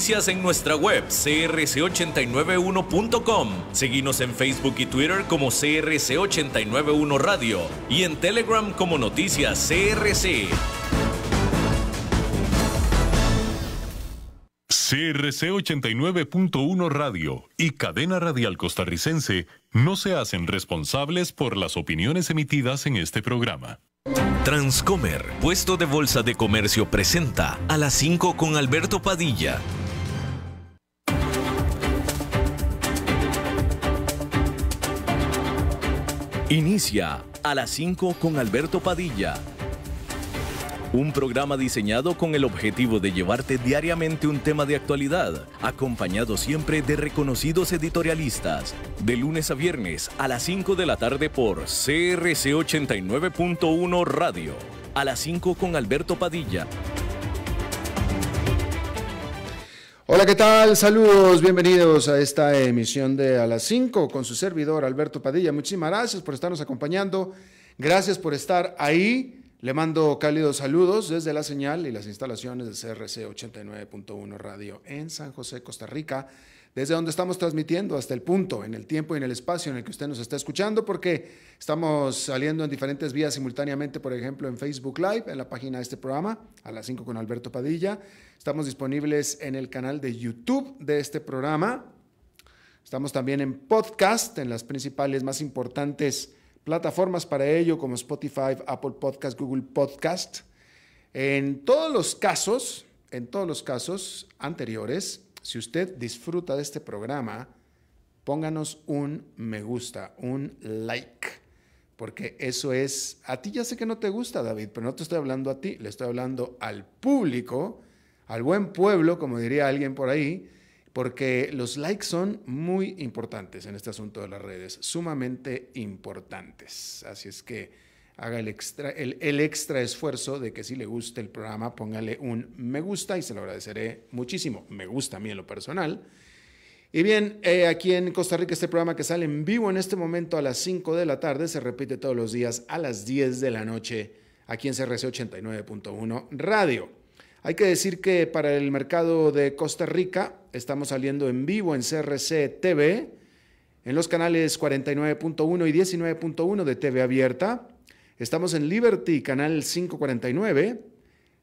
noticias en nuestra web crc891.com. Seguimos en Facebook y Twitter como CRC891 Radio y en Telegram como Noticias CRC. CRC 89.1 Radio y Cadena Radial Costarricense no se hacen responsables por las opiniones emitidas en este programa. Transcomer, puesto de bolsa de comercio, presenta a las 5 con Alberto Padilla. Inicia a las 5 con Alberto Padilla. Un programa diseñado con el objetivo de llevarte diariamente un tema de actualidad, acompañado siempre de reconocidos editorialistas. De lunes a viernes a las 5 de la tarde por CRC 89.1 Radio. A las 5 con Alberto Padilla. Hola, ¿qué tal? Saludos, bienvenidos a esta emisión de A las 5 con su servidor Alberto Padilla. Muchísimas gracias por estarnos acompañando, gracias por estar ahí. Le mando cálidos saludos desde la señal y las instalaciones de CRC 89.1 Radio en San José, Costa Rica desde donde estamos transmitiendo hasta el punto, en el tiempo y en el espacio en el que usted nos está escuchando, porque estamos saliendo en diferentes vías simultáneamente, por ejemplo, en Facebook Live, en la página de este programa, a las 5 con Alberto Padilla. Estamos disponibles en el canal de YouTube de este programa. Estamos también en podcast, en las principales más importantes plataformas para ello, como Spotify, Apple Podcast, Google Podcast. En todos los casos, en todos los casos anteriores, si usted disfruta de este programa, pónganos un me gusta, un like, porque eso es, a ti ya sé que no te gusta, David, pero no te estoy hablando a ti, le estoy hablando al público, al buen pueblo, como diría alguien por ahí, porque los likes son muy importantes en este asunto de las redes, sumamente importantes. Así es que haga el extra, el, extra esfuerzo de que si le gusta el programa, póngale un me gusta y se lo agradeceré muchísimo. Me gusta a mí en lo personal. Y bien, eh, aquí en Costa Rica este programa que sale en vivo en este momento a las 5 de la tarde se repite todos los días a las 10 de la noche aquí en CRC 89.1 Radio. Hay que decir que para el mercado de Costa Rica estamos saliendo en vivo en CRC TV en los canales 49.1 y 19.1 de TV Abierta. Estamos en Liberty, canal 549,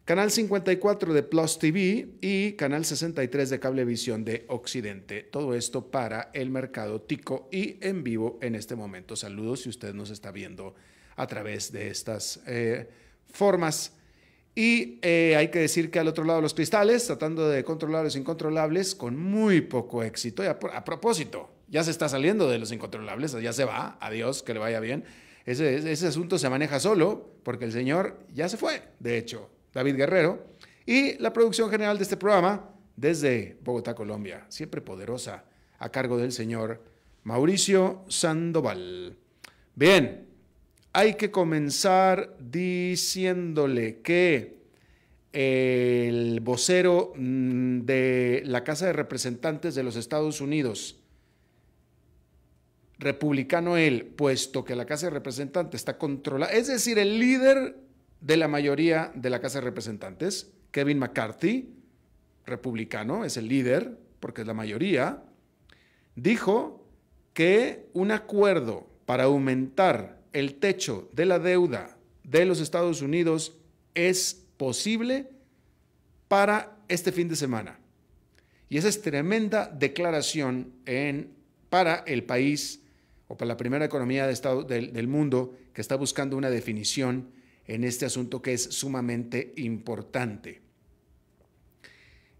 canal 54 de Plus TV y canal 63 de Cablevisión de Occidente. Todo esto para el mercado tico y en vivo en este momento. Saludos si usted nos está viendo a través de estas eh, formas. Y eh, hay que decir que al otro lado los cristales, tratando de controlar los incontrolables con muy poco éxito. a propósito, ya se está saliendo de los incontrolables, ya se va, adiós, que le vaya bien. Ese, ese asunto se maneja solo porque el señor ya se fue, de hecho, David Guerrero. Y la producción general de este programa desde Bogotá, Colombia, siempre poderosa, a cargo del señor Mauricio Sandoval. Bien, hay que comenzar diciéndole que el vocero mm, de la Casa de Representantes de los Estados Unidos, republicano él, puesto que la Casa de Representantes está controlada, es decir, el líder de la mayoría de la Casa de Representantes, Kevin McCarthy, republicano, es el líder, porque es la mayoría, dijo que un acuerdo para aumentar el techo de la deuda de los Estados Unidos es posible para este fin de semana. Y esa es tremenda declaración para el país o para la primera economía de estado, del, mundo que está buscando una definición en este asunto que es sumamente importante.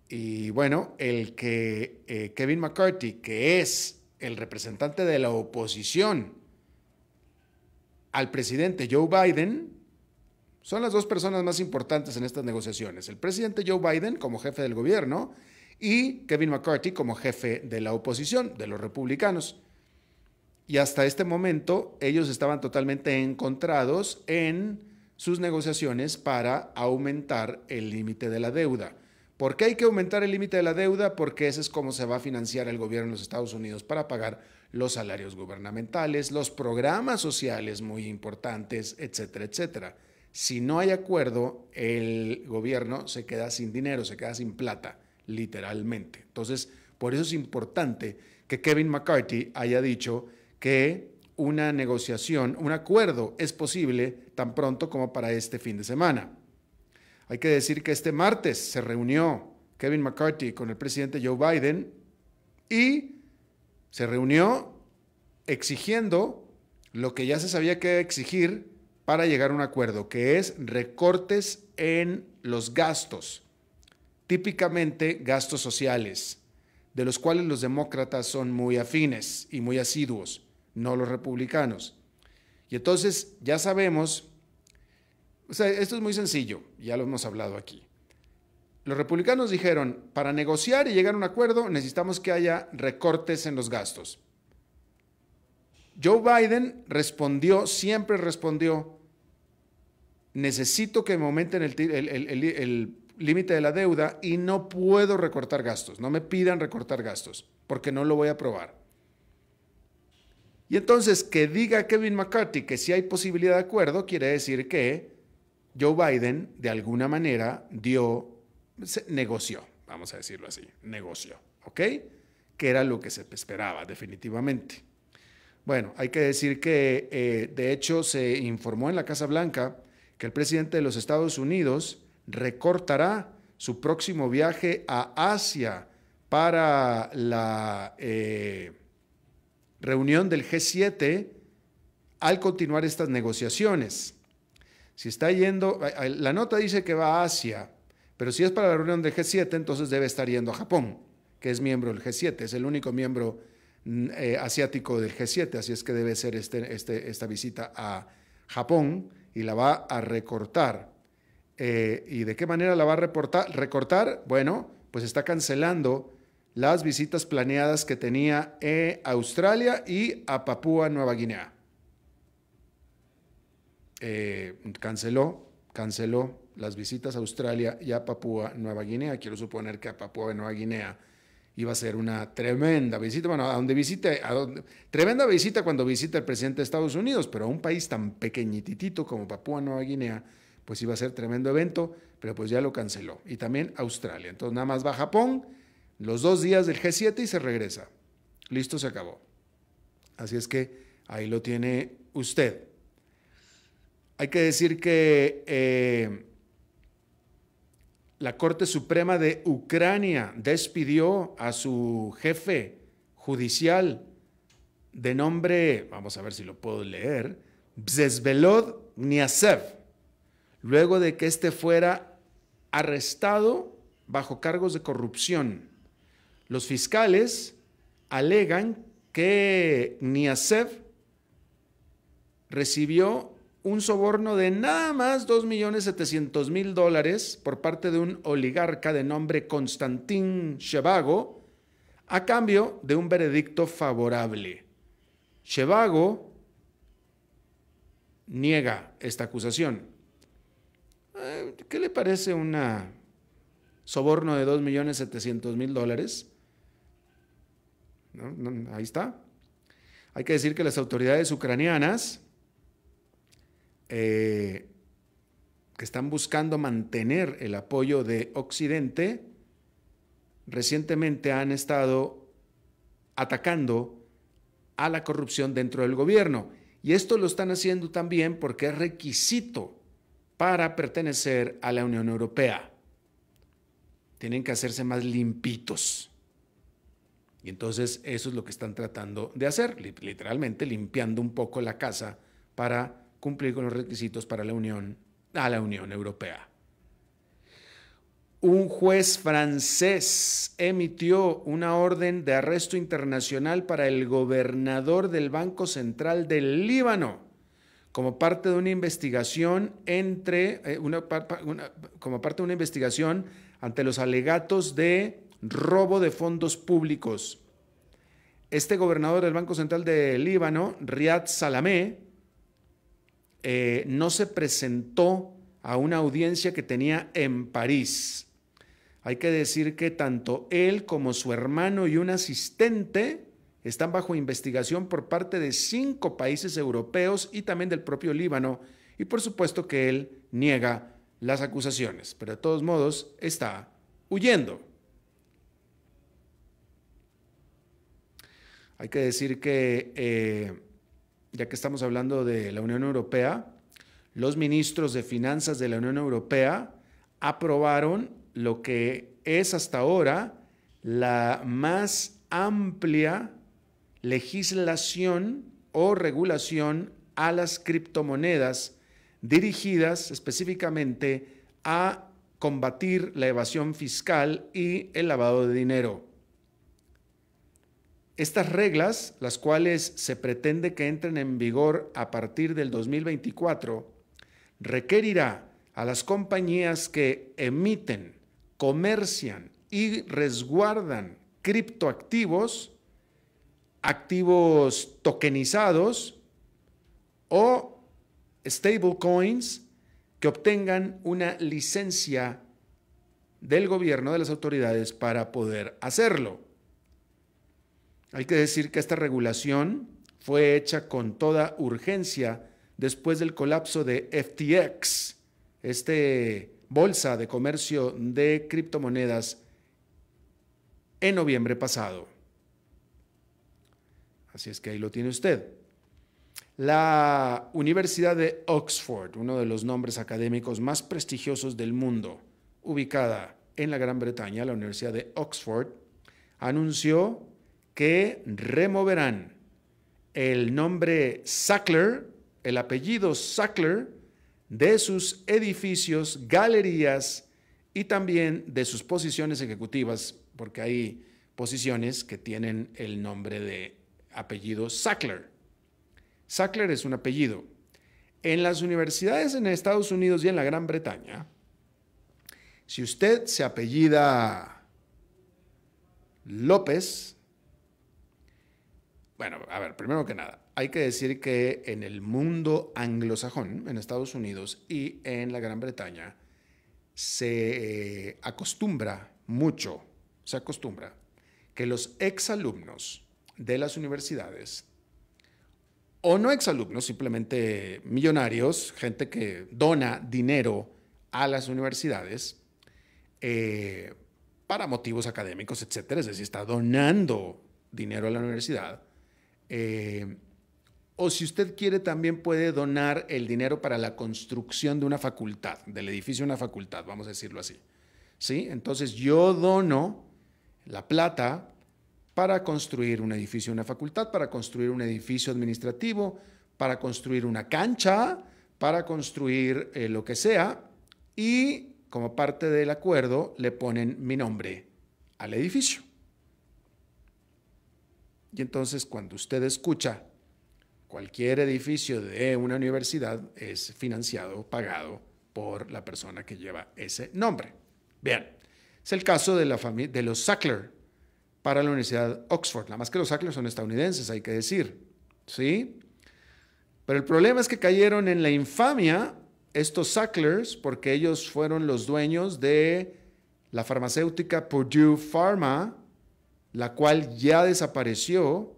Y bueno, el que eh, Kevin McCarthy, que es el representante de la oposición al presidente Joe Biden, son las dos personas más importantes en estas negociaciones. El presidente Joe Biden como jefe del gobierno y Kevin McCarthy como jefe de la oposición, de los republicanos. Y hasta este momento ellos estaban totalmente encontrados en sus negociaciones para aumentar el límite de la deuda. ¿Por qué hay que aumentar el límite de la deuda? Porque ese es cómo se va a financiar el gobierno de los Estados Unidos para pagar los salarios gubernamentales, los programas sociales muy importantes, etcétera, etcétera. Si no hay acuerdo, el gobierno se queda sin dinero, se queda sin plata, literalmente. Entonces, por eso es importante que Kevin McCarthy haya dicho que una negociación, un acuerdo es posible tan pronto como para este fin de semana. Hay que decir que este martes se reunió Kevin McCarthy con el presidente Joe Biden y se reunió exigiendo lo que ya se sabía que exigir para llegar a un acuerdo, que es recortes en los gastos, típicamente gastos sociales, de los cuales los demócratas son muy afines y muy asiduos no los republicanos. Y entonces ya sabemos, o sea, esto es muy sencillo, ya lo hemos hablado aquí. Los republicanos dijeron, para negociar y llegar a un acuerdo necesitamos que haya recortes en los gastos. Joe Biden respondió, siempre respondió, necesito que me aumenten el límite de la deuda y no puedo recortar gastos, no me pidan recortar gastos, porque no lo voy a aprobar. Y entonces que diga Kevin McCarthy que si hay posibilidad de acuerdo quiere decir que Joe Biden de alguna manera dio, negoció, vamos a decirlo así, negoció, ¿ok? Que era lo que se esperaba definitivamente. Bueno, hay que decir que eh, de hecho se informó en la Casa Blanca que el presidente de los Estados Unidos recortará su próximo viaje a Asia para la... Eh, reunión del G7 al continuar estas negociaciones. Si está yendo, la nota dice que va a Asia, pero si es para la reunión del G7, entonces debe estar yendo a Japón, que es miembro del G7, es el único miembro mm, eh, asiático del G7, así es que debe ser este, este, esta visita a Japón y la va a recortar. Eh, ¿Y de qué manera la va a recortar? Bueno, pues está cancelando las visitas planeadas que tenía a eh, Australia y a Papúa Nueva Guinea. Eh, canceló, canceló las visitas a Australia y a Papúa Nueva Guinea. Quiero suponer que a Papúa Nueva Guinea iba a ser una tremenda visita, bueno, a donde visite, a tremenda visita cuando visita el presidente de Estados Unidos, pero a un país tan pequeñitito como Papúa Nueva Guinea, pues iba a ser tremendo evento, pero pues ya lo canceló. Y también Australia. Entonces nada más va a Japón los dos días del G7 y se regresa. Listo, se acabó. Así es que ahí lo tiene usted. Hay que decir que eh, la Corte Suprema de Ucrania despidió a su jefe judicial de nombre, vamos a ver si lo puedo leer, Bzesvelod Niasev, luego de que éste fuera arrestado bajo cargos de corrupción. Los fiscales alegan que Niasev recibió un soborno de nada más 2.700.000 dólares por parte de un oligarca de nombre Constantín Chevago a cambio de un veredicto favorable. Chevago niega esta acusación. Eh, ¿Qué le parece un soborno de 2.700.000 dólares? ahí está. Hay que decir que las autoridades ucranianas eh, que están buscando mantener el apoyo de Occidente, recientemente han estado atacando a la corrupción dentro del gobierno. Y esto lo están haciendo también porque es requisito para pertenecer a la Unión Europea. Tienen que hacerse más limpitos. Y entonces eso es lo que están tratando de hacer, literalmente limpiando un poco la casa para cumplir con los requisitos para la Unión, a la Unión Europea. Un juez francés emitió una orden de arresto internacional para el gobernador del Banco Central del Líbano como parte de una investigación entre eh, como parte de una investigación ante los alegatos de robo de fondos públicos. Este gobernador del Banco Central de Líbano, Riad Salamé, eh, no se presentó a una audiencia que tenía en París. Hay que decir que tanto él como su hermano y un asistente están bajo investigación por parte de cinco países europeos y también del propio Líbano. Y por supuesto que él niega las acusaciones, pero de todos modos está huyendo. Hay que decir que, eh, ya que estamos hablando de la Unión Europea, los ministros de Finanzas de la Unión Europea aprobaron lo que es hasta ahora la más amplia legislación o regulación a las criptomonedas dirigidas específicamente a combatir la evasión fiscal y el lavado de dinero. Estas reglas, las cuales se pretende que entren en vigor a partir del 2024, requerirá a las compañías que emiten, comercian y resguardan criptoactivos, activos tokenizados o stablecoins que obtengan una licencia del gobierno de las autoridades para poder hacerlo. Hay que decir que esta regulación fue hecha con toda urgencia después del colapso de FTX, este bolsa de comercio de criptomonedas en noviembre pasado. Así es que ahí lo tiene usted. La Universidad de Oxford, uno de los nombres académicos más prestigiosos del mundo, ubicada en la Gran Bretaña, la Universidad de Oxford, anunció que removerán el nombre Sackler, el apellido Sackler, de sus edificios, galerías y también de sus posiciones ejecutivas, porque hay posiciones que tienen el nombre de apellido Sackler. Sackler es un apellido. En las universidades en Estados Unidos y en la Gran Bretaña, si usted se apellida López, bueno, a ver, primero que nada, hay que decir que en el mundo anglosajón, en Estados Unidos y en la Gran Bretaña, se eh, acostumbra mucho, se acostumbra que los exalumnos de las universidades, o no exalumnos, simplemente millonarios, gente que dona dinero a las universidades eh, para motivos académicos, etcétera, es decir, está donando dinero a la universidad, eh, o si usted quiere, también puede donar el dinero para la construcción de una facultad, del edificio de una facultad, vamos a decirlo así. ¿Sí? Entonces yo dono la plata para construir un edificio, una facultad, para construir un edificio administrativo, para construir una cancha, para construir eh, lo que sea, y como parte del acuerdo le ponen mi nombre al edificio. Y entonces cuando usted escucha cualquier edificio de una universidad es financiado, pagado por la persona que lleva ese nombre. Bien, es el caso de, la de los Sackler para la Universidad Oxford. Nada más que los Sackler son estadounidenses, hay que decir. ¿Sí? Pero el problema es que cayeron en la infamia estos Sacklers porque ellos fueron los dueños de la farmacéutica Purdue Pharma, la cual ya desapareció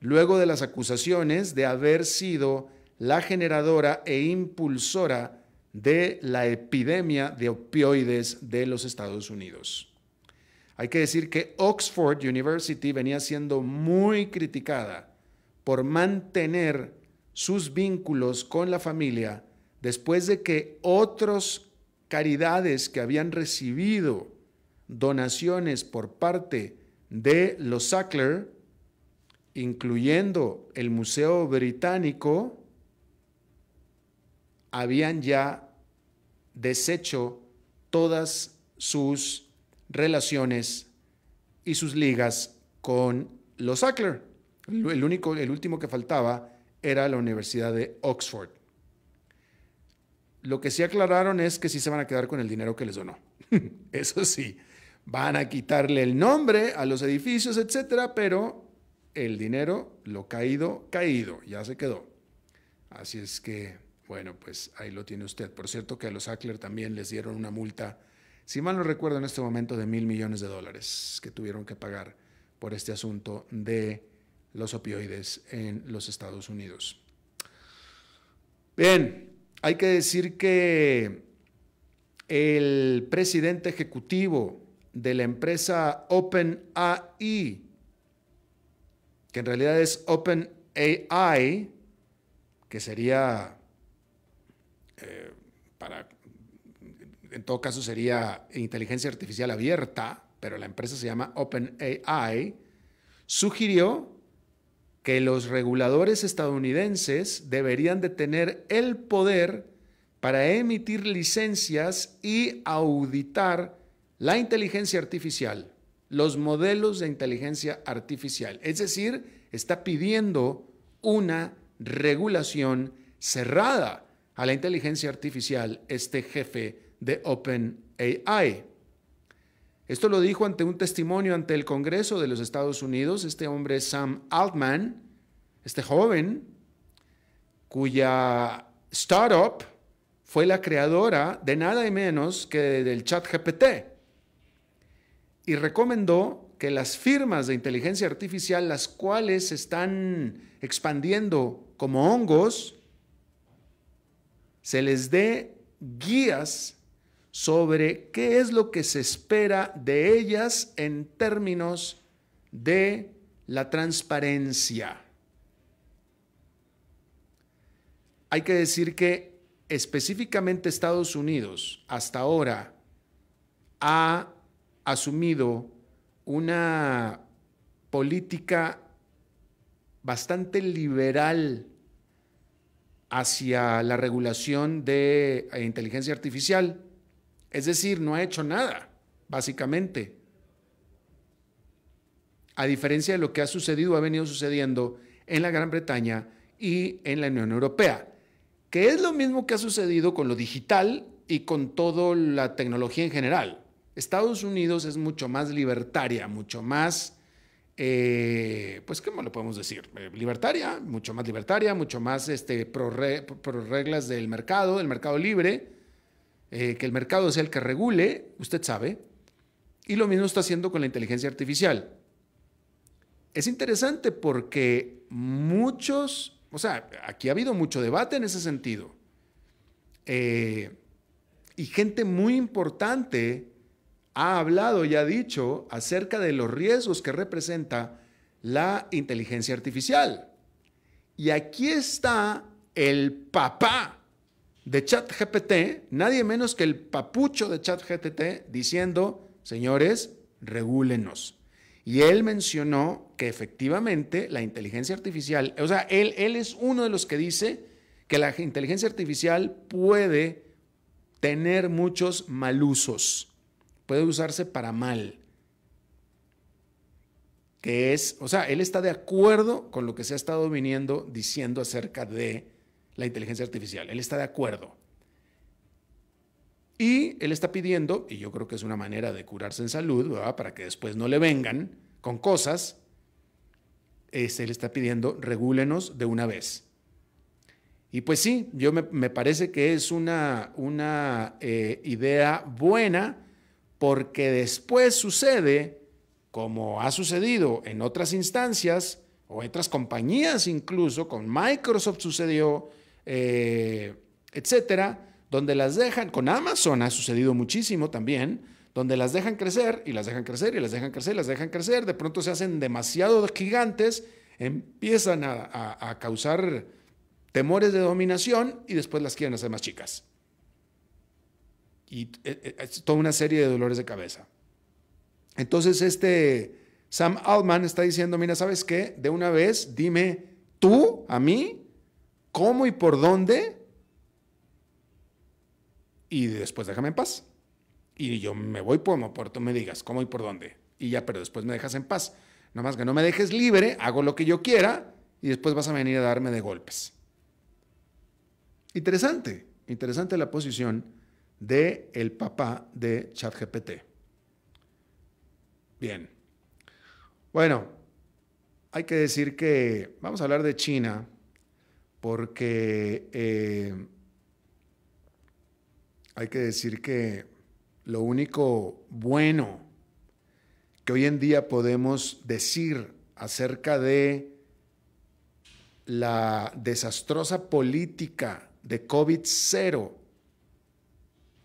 luego de las acusaciones de haber sido la generadora e impulsora de la epidemia de opioides de los Estados Unidos. Hay que decir que Oxford University venía siendo muy criticada por mantener sus vínculos con la familia después de que otras caridades que habían recibido donaciones por parte de los Sackler, incluyendo el Museo Británico, habían ya deshecho todas sus relaciones y sus ligas con los Sackler. El, el último que faltaba era la Universidad de Oxford. Lo que sí aclararon es que sí se van a quedar con el dinero que les donó. Eso sí, Van a quitarle el nombre a los edificios, etcétera, pero el dinero, lo caído, caído, ya se quedó. Así es que, bueno, pues ahí lo tiene usted. Por cierto que a los Ackler también les dieron una multa, si mal no recuerdo en este momento, de mil millones de dólares que tuvieron que pagar por este asunto de los opioides en los Estados Unidos. Bien, hay que decir que el presidente ejecutivo de la empresa OpenAI, que en realidad es OpenAI, que sería, eh, para, en todo caso sería inteligencia artificial abierta, pero la empresa se llama OpenAI, sugirió que los reguladores estadounidenses deberían de tener el poder para emitir licencias y auditar la inteligencia artificial, los modelos de inteligencia artificial. Es decir, está pidiendo una regulación cerrada a la inteligencia artificial este jefe de OpenAI. Esto lo dijo ante un testimonio ante el Congreso de los Estados Unidos, este hombre Sam Altman, este joven, cuya startup fue la creadora de nada y menos que del chat GPT y recomendó que las firmas de inteligencia artificial, las cuales se están expandiendo como hongos, se les dé guías sobre qué es lo que se espera de ellas en términos de la transparencia. Hay que decir que específicamente Estados Unidos hasta ahora ha asumido una política bastante liberal hacia la regulación de eh, inteligencia artificial. Es decir, no ha hecho nada, básicamente. A diferencia de lo que ha sucedido, ha venido sucediendo en la Gran Bretaña y en la Unión Europea, que es lo mismo que ha sucedido con lo digital y con toda la tecnología en general. Estados Unidos es mucho más libertaria, mucho más, eh, pues, ¿cómo lo podemos decir? Eh, libertaria, mucho más libertaria, mucho más este, pro, reglas del mercado, el mercado libre, eh, que el mercado sea el que regule, usted sabe. Y lo mismo está haciendo con la inteligencia artificial. Es interesante porque muchos, o sea, aquí ha habido mucho debate en ese sentido. y gente muy importante ha hablado y ha dicho acerca de los riesgos que representa la inteligencia artificial. Y aquí está el papá de ChatGPT, nadie menos que el papucho de ChatGPT, diciendo, señores, regúlenos. Y él mencionó que efectivamente la inteligencia artificial, o sea, él, él es uno de los que dice que la inteligencia artificial puede tener muchos malusos puede usarse para mal. Que es, o sea, él está de acuerdo con lo que se ha estado viniendo diciendo acerca de la inteligencia artificial. Él está de acuerdo. Y él está pidiendo, y yo creo que es una manera de curarse en salud, para que después no le vengan con cosas, él está pidiendo, regúlenos de una vez. Y pues sí, yo me, parece que es una, una eh, idea buena porque después sucede, como ha sucedido en otras instancias o otras compañías incluso, con Microsoft sucedió, eh, etcétera, donde las dejan, con Amazon ha sucedido muchísimo también, donde las dejan crecer y las dejan crecer y las dejan crecer y las dejan crecer, de pronto se hacen demasiado gigantes, empiezan a causar temores de dominación y después las quieren hacer más chicas y eh, eh, toda una serie de dolores de cabeza. Entonces este Sam Altman está diciendo, mira, ¿sabes qué? De una vez dime tú a mí cómo y por dónde y después déjame en paz. Y yo me voy como por tú me digas, cómo y por dónde. Y ya, pero después me dejas en paz. Nada más que no me dejes libre, hago lo que yo quiera y después vas a venir a darme de golpes. Interesante, interesante la posición de el papá de ChatGPT. Bien. Bueno, hay que decir que vamos a hablar de China porque eh, hay que decir que lo único bueno que hoy en día podemos decir acerca de la desastrosa política de COVID-0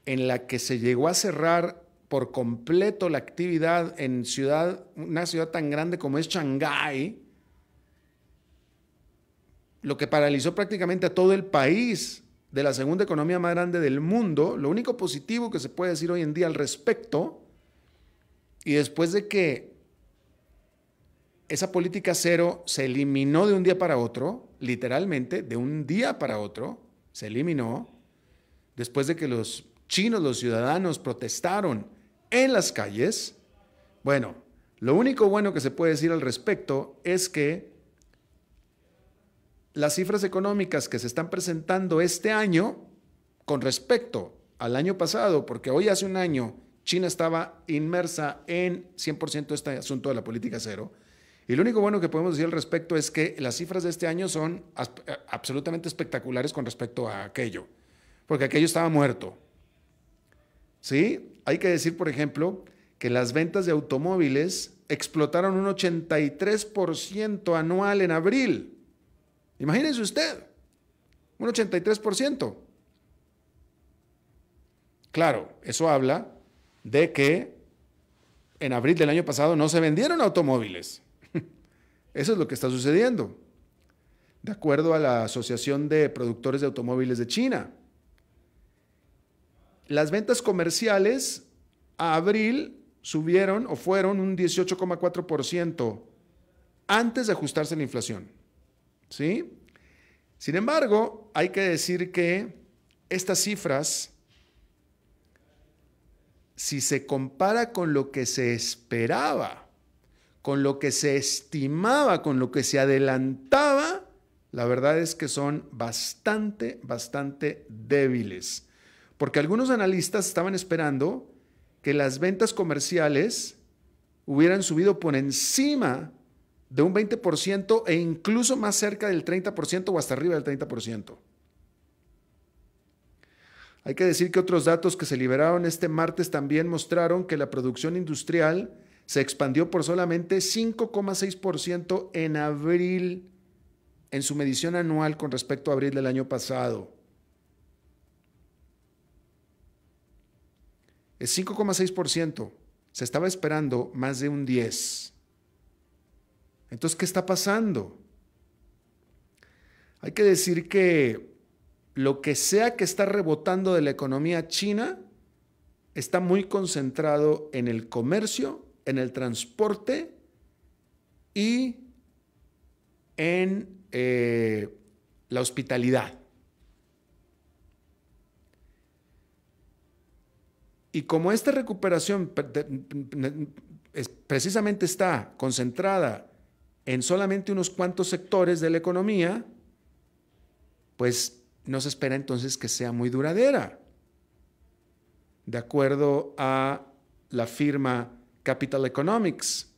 en la que se llegó a cerrar por completo la actividad en ciudad, una ciudad tan grande como es Shanghái, lo que paralizó prácticamente a todo el país de la segunda economía más grande del mundo, lo único positivo que se puede decir hoy en día al respecto, y después de que esa política cero se eliminó de un día para otro, literalmente, de un día para otro, se eliminó, después de que los chinos, los ciudadanos protestaron en las calles. Bueno, lo único bueno que se puede decir al respecto es que las cifras económicas que se están presentando este año con respecto al año pasado, porque hoy hace un año China estaba inmersa en 100% este asunto de la política cero, y lo único bueno que podemos decir al respecto es que las cifras de este año son eh, absolutamente espectaculares con respecto a aquello, porque aquello estaba muerto, ¿sí? Hay que decir, por ejemplo, que las ventas de automóviles explotaron un 83% anual en abril. Imagínense usted, un 83%. Claro, eso habla de que en abril del año pasado no se vendieron automóviles. Eso es lo que está sucediendo. De acuerdo a la Asociación de Productores de Automóviles de China, las ventas comerciales a abril subieron o fueron un 18,4% antes de ajustarse a la inflación. ¿Sí? Sin embargo, hay que decir que estas cifras, si se compara con lo que se esperaba, con lo que se estimaba, con lo que se adelantaba, la verdad es que son bastante, bastante débiles. Porque algunos analistas estaban esperando que las ventas comerciales hubieran subido por encima de un 20% e incluso más cerca del 30% o hasta arriba del 30%. Hay que decir que otros datos que se liberaron este martes también mostraron que la producción industrial se expandió por solamente 5,6% en abril, en su medición anual con respecto a abril del año pasado. Es 5,6%. Se estaba esperando más de un 10. Entonces, ¿qué está pasando? Hay que decir que lo que sea que está rebotando de la economía china está muy concentrado en el comercio, en el transporte y en eh, la hospitalidad. Y como esta recuperación precisamente está concentrada en solamente unos cuantos sectores de la economía, pues no se espera entonces que sea muy duradera. De acuerdo a la firma Capital Economics.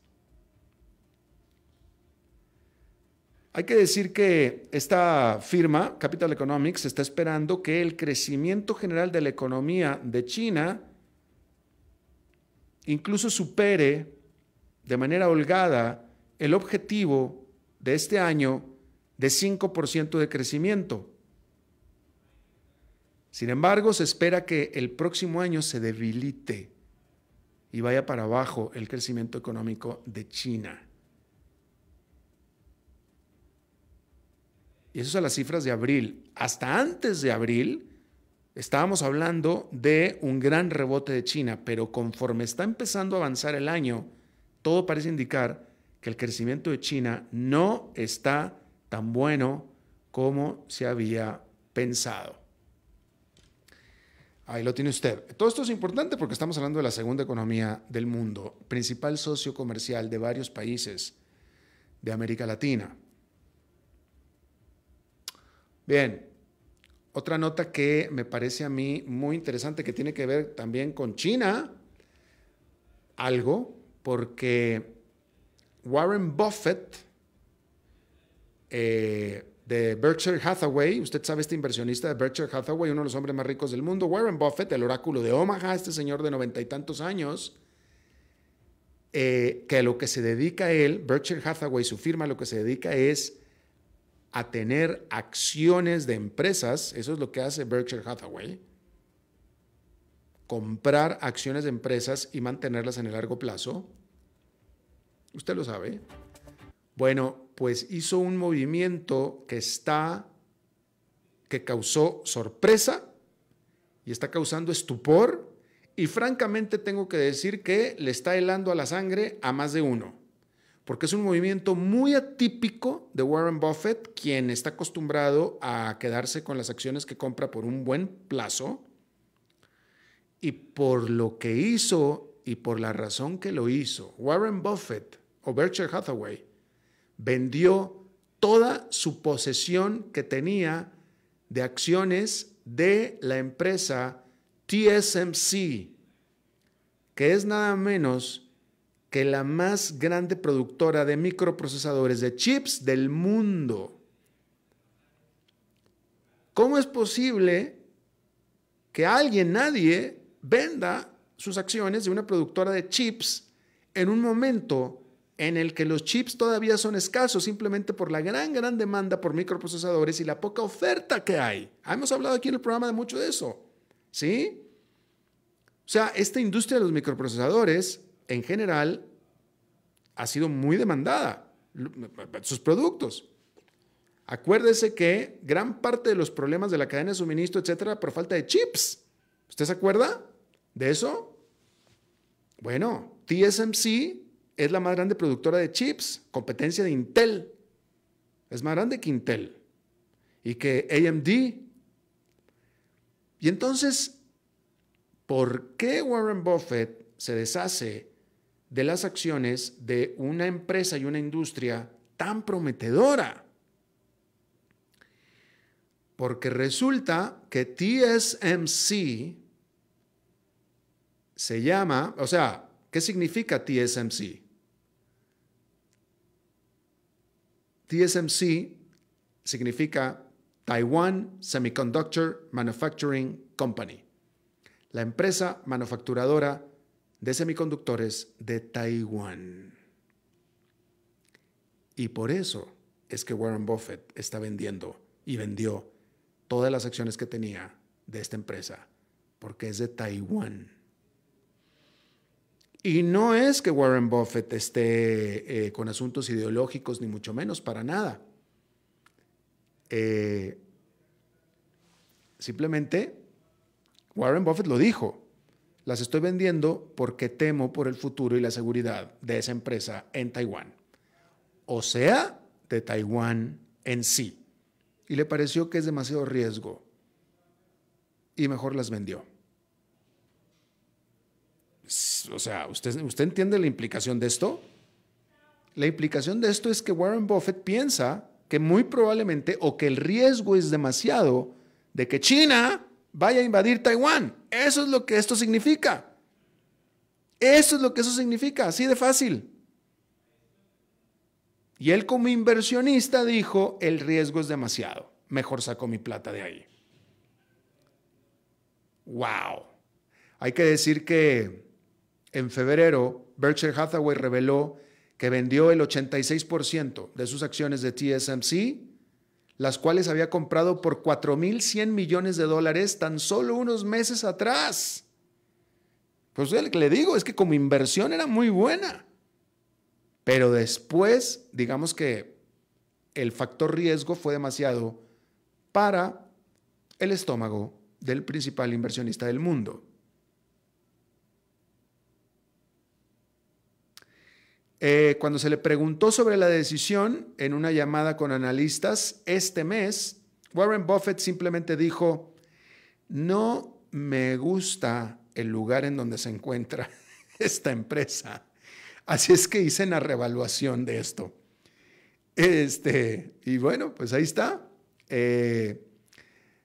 Hay que decir que esta firma, Capital Economics, está esperando que el crecimiento general de la economía de China incluso supere de manera holgada el objetivo de este año de 5% de crecimiento. Sin embargo, se espera que el próximo año se debilite y vaya para abajo el crecimiento económico de China. Y eso son a las cifras de abril. Hasta antes de abril, Estábamos hablando de un gran rebote de China, pero conforme está empezando a avanzar el año, todo parece indicar que el crecimiento de China no está tan bueno como se había pensado. Ahí lo tiene usted. Todo esto es importante porque estamos hablando de la segunda economía del mundo, principal socio comercial de varios países de América Latina. Bien, otra nota que me parece a mí muy interesante que tiene que ver también con China, algo, porque Warren Buffett eh, de Berkshire Hathaway, usted sabe este inversionista de Berkshire Hathaway, uno de los hombres más ricos del mundo, Warren Buffett, el oráculo de Omaha, este señor de noventa y tantos años, eh, que a lo que se dedica él, Berkshire Hathaway, su firma, a lo que se dedica es a tener acciones de empresas, eso es lo que hace Berkshire Hathaway, comprar acciones de empresas y mantenerlas en el largo plazo, usted lo sabe, bueno, pues hizo un movimiento que está, que causó sorpresa y está causando estupor y francamente tengo que decir que le está helando a la sangre a más de uno porque es un movimiento muy atípico de Warren Buffett, quien está acostumbrado a quedarse con las acciones que compra por un buen plazo. Y por lo que hizo y por la razón que lo hizo, Warren Buffett o Berkshire Hathaway vendió toda su posesión que tenía de acciones de la empresa TSMC, que es nada menos que la más grande productora de microprocesadores de chips del mundo. ¿Cómo es posible que alguien, nadie, venda sus acciones de una productora de chips en un momento en el que los chips todavía son escasos simplemente por la gran, gran demanda por microprocesadores y la poca oferta que hay? Hemos hablado aquí en el programa de mucho de eso, ¿sí? O sea, esta industria de los microprocesadores en general ha sido muy demandada, sus productos. Acuérdese que gran parte de los problemas de la cadena de suministro, etcétera, por falta de chips. ¿Usted se acuerda de eso? Bueno, TSMC es la más grande productora de chips, competencia de Intel. Es más grande que Intel y que AMD. Y entonces, ¿por qué Warren Buffett se deshace de las acciones de una empresa y una industria tan prometedora. Porque resulta que TSMC se llama, o sea, ¿qué significa TSMC? TSMC significa Taiwan Semiconductor Manufacturing Company, la empresa manufacturadora de semiconductores de Taiwán. Y por eso es que Warren Buffett está vendiendo y vendió todas las acciones que tenía de esta empresa, porque es de Taiwán. Y no es que Warren Buffett esté eh, con asuntos ideológicos, ni mucho menos, para nada. Eh, simplemente, Warren Buffett lo dijo, las estoy vendiendo porque temo por el futuro y la seguridad de esa empresa en Taiwán. O sea, de Taiwán en sí. Y le pareció que es demasiado riesgo. Y mejor las vendió. O sea, ¿usted, ¿usted entiende la implicación de esto? La implicación de esto es que Warren Buffett piensa que muy probablemente o que el riesgo es demasiado de que China vaya a invadir Taiwán. Eso es lo que esto significa. Eso es lo que eso significa, así de fácil. Y él como inversionista dijo, el riesgo es demasiado, mejor saco mi plata de ahí. ¡Wow! Hay que decir que en febrero Berkshire Hathaway reveló que vendió el 86% de sus acciones de TSMC las cuales había comprado por 4.100 millones de dólares tan solo unos meses atrás. Pues que le digo, es que como inversión era muy buena. Pero después, digamos que el factor riesgo fue demasiado para el estómago del principal inversionista del mundo. Eh, cuando se le preguntó sobre la decisión en una llamada con analistas este mes, Warren Buffett simplemente dijo, no me gusta el lugar en donde se encuentra esta empresa. Así es que hice una revaluación de esto. Este, y bueno, pues ahí está. Eh,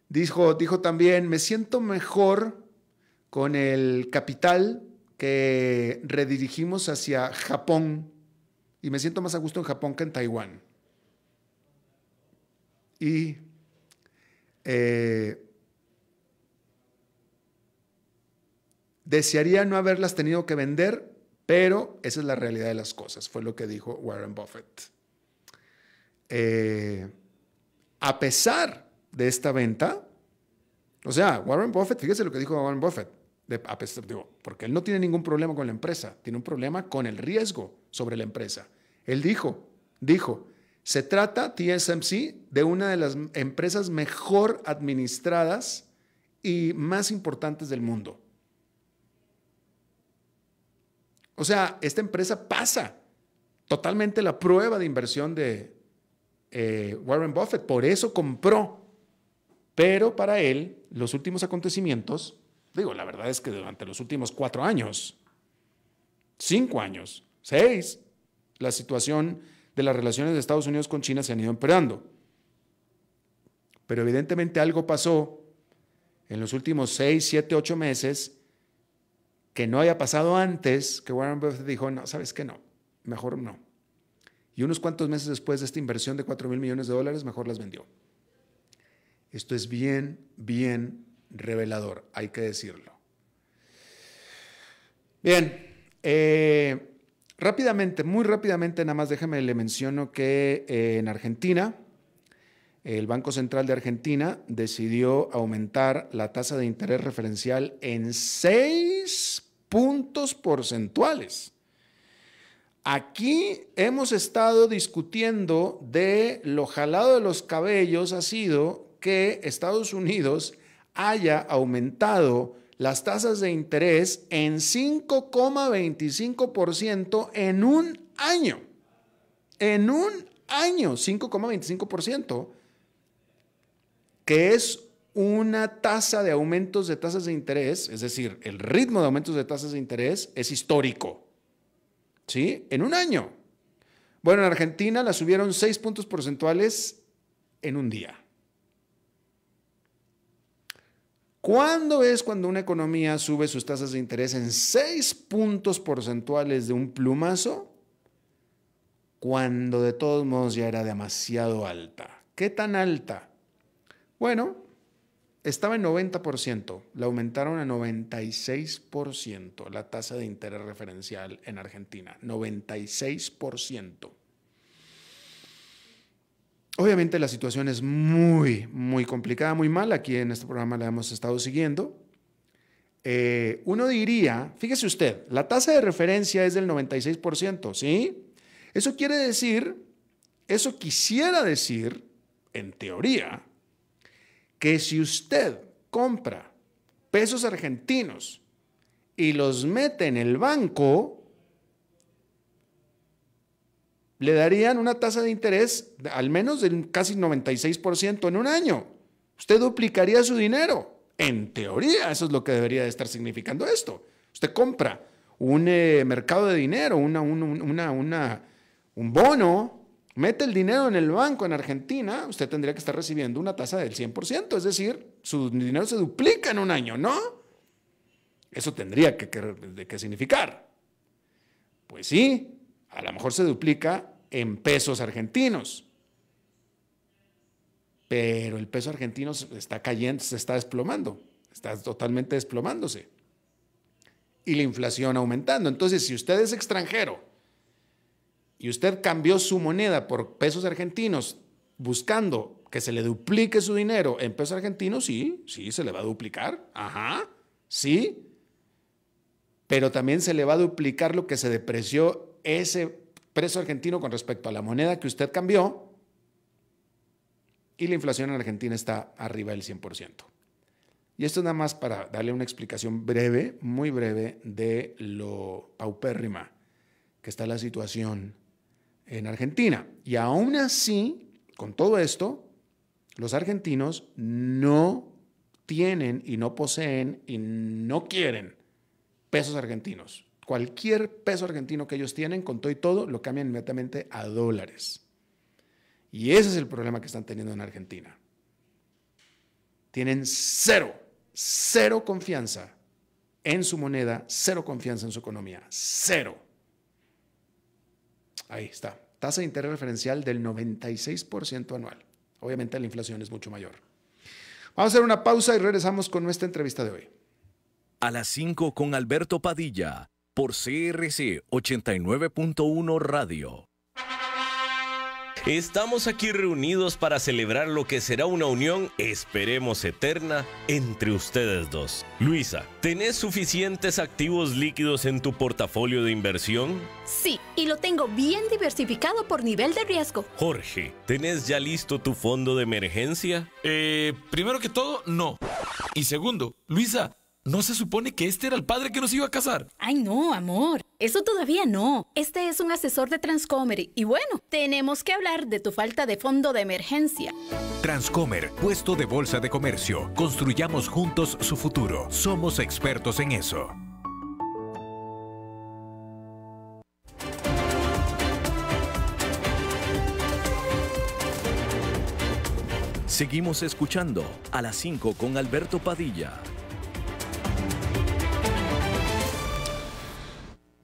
dijo, dijo también, me siento mejor con el capital que redirigimos hacia Japón y me siento más a gusto en Japón que en Taiwán. Y eh, desearía no haberlas tenido que vender, pero esa es la realidad de las cosas, fue lo que dijo Warren Buffett. Eh, a pesar de esta venta, o sea, Warren Buffett, fíjese lo que dijo Warren Buffett, porque él no tiene ningún problema con la empresa, tiene un problema con el riesgo sobre la empresa. Él dijo, dijo, se trata TSMC de una de las empresas mejor administradas y más importantes del mundo. O sea, esta empresa pasa totalmente la prueba de inversión de eh, Warren Buffett, por eso compró. Pero para él, los últimos acontecimientos Digo, la verdad es que durante los últimos cuatro años, cinco años, seis, la situación de las relaciones de Estados Unidos con China se han ido empeorando. Pero evidentemente algo pasó en los últimos seis, siete, ocho meses que no haya pasado antes, que Warren Buffett dijo, no, sabes qué? no, mejor no. Y unos cuantos meses después de esta inversión de cuatro mil millones de dólares, mejor las vendió. Esto es bien, bien revelador, hay que decirlo. Bien, eh, rápidamente, muy rápidamente, nada más déjeme le menciono que eh, en Argentina, el Banco Central de Argentina decidió aumentar la tasa de interés referencial en seis puntos porcentuales. Aquí hemos estado discutiendo de lo jalado de los cabellos ha sido que Estados Unidos haya aumentado las tasas de interés en 5,25% en un año. En un año, 5,25%, que es una tasa de aumentos de tasas de interés, es decir, el ritmo de aumentos de tasas de interés es histórico. ¿Sí? En un año. Bueno, en Argentina la subieron 6 puntos porcentuales en un día. ¿Cuándo es cuando una economía sube sus tasas de interés en 6 puntos porcentuales de un plumazo? Cuando de todos modos ya era demasiado alta. ¿Qué tan alta? Bueno, estaba en 90%, la aumentaron a 96% la tasa de interés referencial en Argentina, 96%. Obviamente la situación es muy, muy complicada, muy mal. Aquí en este programa la hemos estado siguiendo. Eh, uno diría, fíjese usted, la tasa de referencia es del 96%, ¿sí? Eso quiere decir, eso quisiera decir, en teoría, que si usted compra pesos argentinos y los mete en el banco, le darían una tasa de interés al menos del casi 96% en un año. Usted duplicaría su dinero. En teoría, eso es lo que debería de estar significando esto. Usted compra un eh, mercado de dinero, una, un, una, un bono, mete el dinero en el banco en Argentina, usted tendría que estar recibiendo una tasa del 100%, es decir, su dinero se duplica en un año, ¿no? Eso tendría que, que significar. Pues sí, a lo mejor se duplica en pesos argentinos. Pero el peso argentino está cayendo, se está desplomando, está totalmente desplomándose. Y la inflación aumentando. Entonces, si usted es extranjero y usted cambió su moneda por pesos argentinos buscando que se le duplique su dinero en pesos argentinos, sí, sí, se le va a duplicar. Ajá, sí. Pero también se le va a duplicar lo que se depreció ese precio argentino con respecto a la moneda que usted cambió y la inflación en Argentina está arriba del 100%. Y esto es nada más para darle una explicación breve, muy breve, de lo paupérrima que está la situación en Argentina. Y aún así, con todo esto, los argentinos no tienen y no poseen y no quieren pesos argentinos cualquier peso argentino que ellos tienen, con todo y todo, lo cambian inmediatamente a dólares. Y ese es el problema que están teniendo en Argentina. Tienen cero, cero confianza en su moneda, cero confianza en su economía, cero. Ahí está. Tasa de interés referencial del 96% anual. Obviamente la inflación es mucho mayor. Vamos a hacer una pausa y regresamos con nuestra entrevista de hoy. A las 5 con Alberto Padilla por CRC 89.1 Radio. Estamos aquí reunidos para celebrar lo que será una unión, esperemos eterna, entre ustedes dos. Luisa, ¿tenés suficientes activos líquidos en tu portafolio de inversión? Sí, y lo tengo bien diversificado por nivel de riesgo. Jorge, ¿tenés ya listo tu fondo de emergencia? Eh, primero que todo, no. Y segundo, Luisa, ¿No se supone que este era el padre que nos iba a casar? Ay, no, amor. Eso todavía no. Este es un asesor de Transcomer y bueno, tenemos que hablar de tu falta de fondo de emergencia. Transcomer, puesto de bolsa de comercio. Construyamos juntos su futuro. Somos expertos en eso. Seguimos escuchando a las 5 con Alberto Padilla.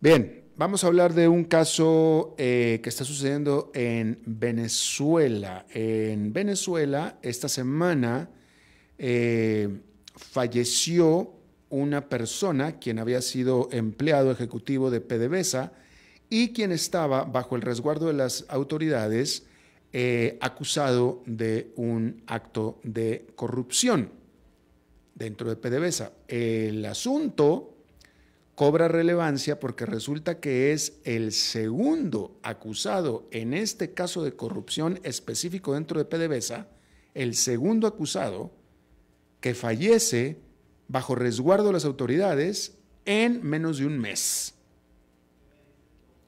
Bien, vamos a hablar de un caso eh, que está sucediendo en Venezuela. En Venezuela, esta semana eh, falleció una persona quien había sido empleado ejecutivo de PDVSA y quien estaba bajo el resguardo de las autoridades eh, acusado de un acto de corrupción dentro de PDVSA. El asunto cobra relevancia porque resulta que es el segundo acusado en este caso de corrupción específico dentro de PDVSA, el segundo acusado que fallece bajo resguardo de las autoridades en menos de un mes.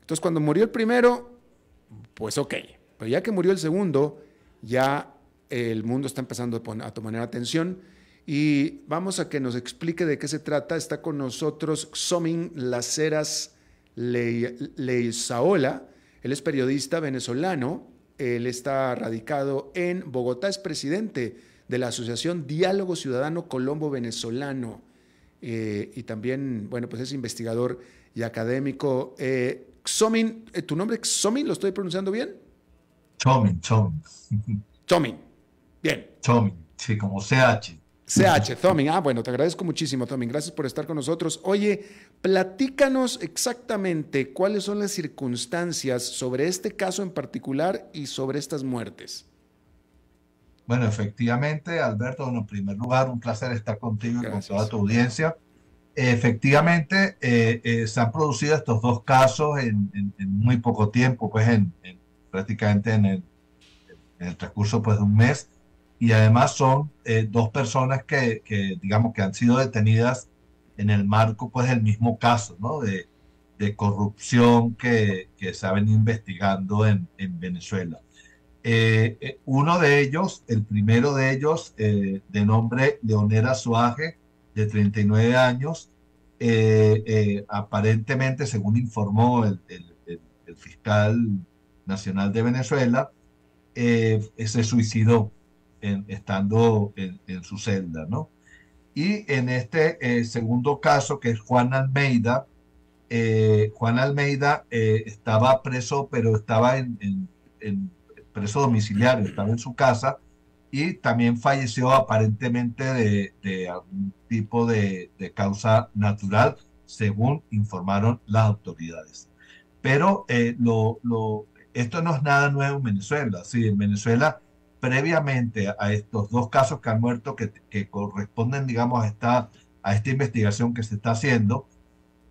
Entonces, cuando murió el primero, pues ok, pero ya que murió el segundo, ya el mundo está empezando a, tomar atención y vamos a que nos explique de qué se trata. Está con nosotros Xomin Laceras Leizaola. Él es periodista venezolano. Él está radicado en Bogotá. Es presidente de la Asociación Diálogo Ciudadano Colombo Venezolano. Eh, y también, bueno, pues es investigador y académico. Eh, Xomin, eh, ¿tu nombre es Xomin? ¿Lo estoy pronunciando bien? Xomin, Xomin. Xoming, Bien. Xoming, sí, como CH. CH, Tommy. Ah, bueno, te agradezco muchísimo, Tommy. Gracias por estar con nosotros. Oye, platícanos exactamente cuáles son las circunstancias sobre este caso en particular y sobre estas muertes. Bueno, efectivamente, Alberto, en primer lugar, un placer estar contigo y con toda tu audiencia. Efectivamente, eh, eh, se han producido estos dos casos en, muy poco tiempo, pues en, prácticamente en el, transcurso pues, de un mes y además son eh, dos personas que, digamos, que han sido detenidas en el marco, pues, del mismo caso, ¿no? De, corrupción que, se ha venido investigando en, Venezuela. Eh, eh, uno de ellos, el primero de ellos, de nombre Leonera Suaje, de 39 años, aparentemente, según informó el, fiscal nacional de Venezuela, se suicidó estando en, su celda, ¿no? Y en este eh, segundo caso, que es Juan Almeida, eh, Juan Almeida eh, estaba preso, pero estaba en, preso domiciliario, estaba en su casa y también falleció aparentemente de, algún tipo de, causa natural, según informaron las autoridades. Pero lo, lo, esto no es nada nuevo en Venezuela. Sí, en Venezuela previamente a estos dos casos que han muerto, que, corresponden, digamos, a esta, a esta investigación que se está haciendo,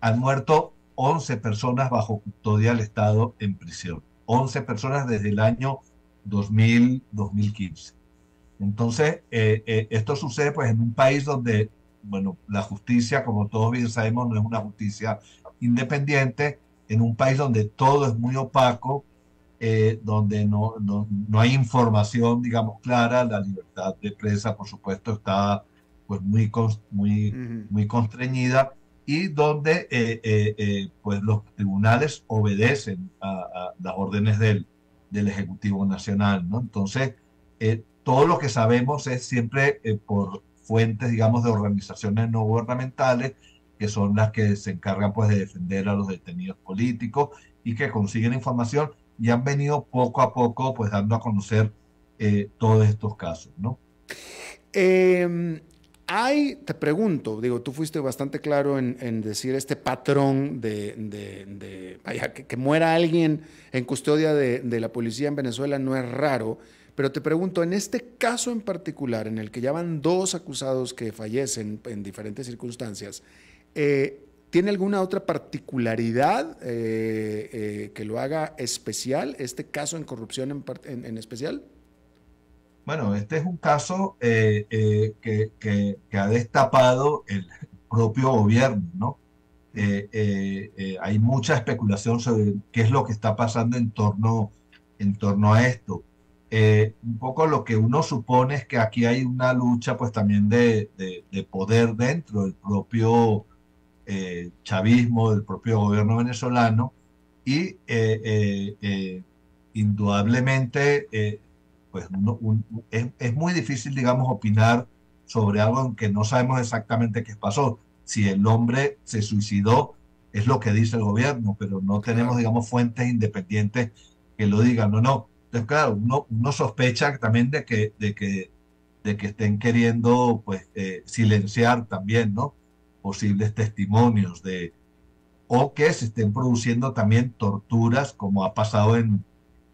han muerto 11 personas bajo custodia del Estado en prisión. 11 personas desde el año 2000, 2015. Entonces, eh, eh, esto sucede pues en un país donde, bueno, la justicia, como todos bien sabemos, no es una justicia independiente, en un país donde todo es muy opaco, eh, donde no, no, hay información, digamos, clara. La libertad de prensa, por supuesto, está pues, muy, muy, muy constreñida y donde eh, eh, pues, los tribunales obedecen a, a las órdenes del, del, Ejecutivo Nacional. ¿no? Entonces, todo lo que sabemos es siempre por fuentes, digamos, de organizaciones no gubernamentales que son las que se encargan pues de defender a los detenidos políticos y que consiguen información y han venido poco a poco pues dando a conocer eh, todos estos casos, ¿no? Eh, hay, te pregunto, digo, tú fuiste bastante claro en, decir este patrón de, vaya, que, muera alguien en custodia de, la policía en Venezuela no es raro, pero te pregunto, en este caso en particular, en el que ya van dos acusados que fallecen en diferentes circunstancias, eh, ¿Tiene alguna otra particularidad eh, eh, que lo haga especial, este caso en corrupción en, especial? Bueno, este es un caso eh, que, que, ha destapado el propio gobierno, ¿no? hay mucha especulación sobre qué es lo que está pasando en torno, en torno a esto. un poco lo que uno supone es que aquí hay una lucha, pues también de, de, de poder dentro del propio eh, chavismo, del propio gobierno venezolano, y eh, eh, indudablemente pues es, muy difícil, digamos, opinar sobre algo que no sabemos exactamente qué pasó. Si el hombre se suicidó, es lo que dice el gobierno, pero no tenemos, digamos, fuentes independientes que lo digan. No, no. Entonces, claro, uno, sospecha también de que, de que, de que estén queriendo, pues, silenciar también, ¿no? posibles testimonios de o que se estén produciendo también torturas como ha pasado en,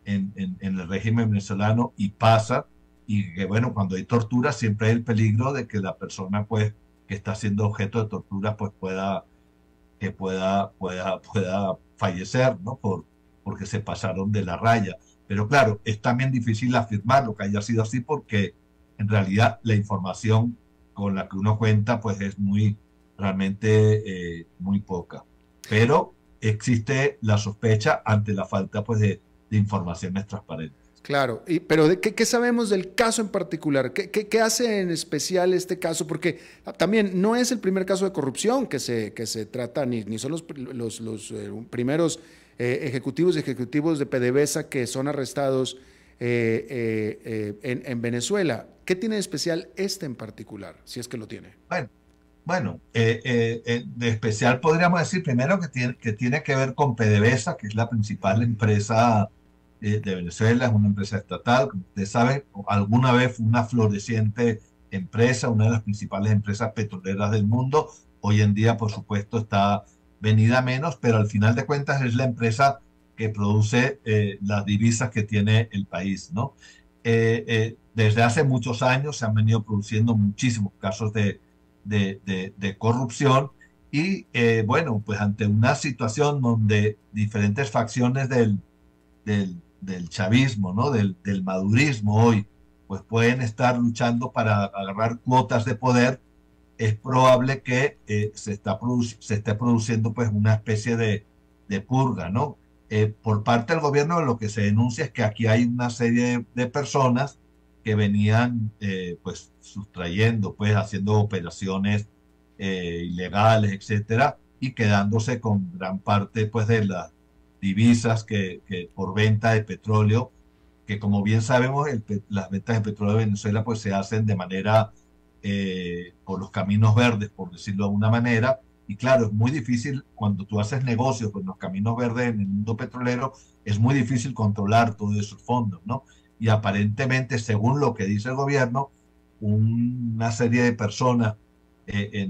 en, el régimen venezolano y pasa y que bueno cuando hay tortura siempre hay el peligro de que la persona pues que está siendo objeto de tortura pues pueda que pueda pueda pueda fallecer no por porque se pasaron de la raya pero claro es también difícil afirmar lo que haya sido así porque en realidad la información con la que uno cuenta pues es muy realmente eh, muy poca. Pero existe la sospecha ante la falta pues, de, de informaciones transparentes. Claro, y, pero de, ¿qué, ¿qué, sabemos del caso en particular? ¿Qué, ¿Qué, hace en especial este caso? Porque también no es el primer caso de corrupción que se, que se trata, ni, ni son los, los, los eh, primeros eh, ejecutivos y ejecutivos de PDVSA que son arrestados en, en, Venezuela. ¿Qué tiene de especial este en particular, si es que lo tiene? Bueno, bueno, eh, eh, eh, de especial podríamos decir primero que tiene, que ver con PDVSA, que es la principal empresa de Venezuela, es una empresa estatal, usted sabe, alguna vez una floreciente empresa, una de las principales empresas petroleras del mundo. Hoy en día, por supuesto, está venida menos, pero al final de cuentas es la empresa que produce las divisas que tiene el país, ¿no? desde hace muchos años se han venido produciendo muchísimos casos de de, corrupción. Y eh, bueno, pues ante una situación donde diferentes facciones del, del, chavismo, ¿no? Del, del, madurismo hoy, pues pueden estar luchando para agarrar cuotas de poder, es probable que eh, se, está se esté produciendo pues una especie de, de purga, ¿no? Eh, por parte del gobierno lo que se denuncia es que aquí hay una serie de personas que venían eh, pues sustrayendo, pues haciendo operaciones eh, ilegales, etcétera, y quedándose con gran parte pues de las divisas que, por venta de petróleo, que como bien sabemos las ventas de petróleo de Venezuela pues se hacen de manera eh, por los caminos verdes, por decirlo de alguna manera, y claro, es muy difícil cuando tú haces negocios con los caminos verdes en el mundo petrolero, es muy difícil controlar todos esos fondos, ¿no? y aparentemente, según lo que dice el gobierno, una serie de personas eh,